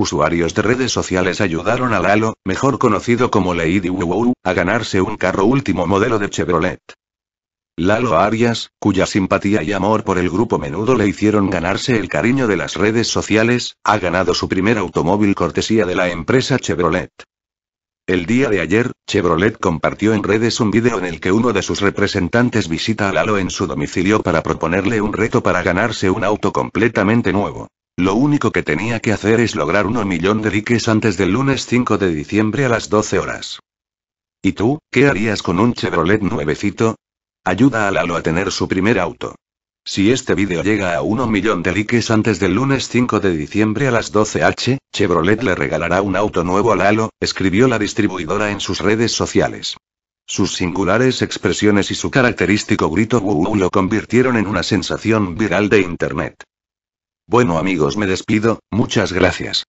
Usuarios de redes sociales ayudaron a Lalo, mejor conocido como Lady Wu, a ganarse un carro último modelo de Chevrolet. Lalo Arias, cuya simpatía y amor por el grupo menudo le hicieron ganarse el cariño de las redes sociales, ha ganado su primer automóvil cortesía de la empresa Chevrolet. El día de ayer, Chevrolet compartió en redes un vídeo en el que uno de sus representantes visita a Lalo en su domicilio para proponerle un reto para ganarse un auto completamente nuevo. Lo único que tenía que hacer es lograr 1 millón de likes antes del lunes 5 de diciembre a las 12 horas. ¿Y tú, qué harías con un Chevrolet nuevecito? Ayuda a Lalo a tener su primer auto. Si este vídeo llega a 1 millón de likes antes del lunes 5 de diciembre a las 12h, Chevrolet le regalará un auto nuevo a Lalo, escribió la distribuidora en sus redes sociales. Sus singulares expresiones y su característico grito wow lo convirtieron en una sensación viral de internet. Bueno amigos me despido, muchas gracias.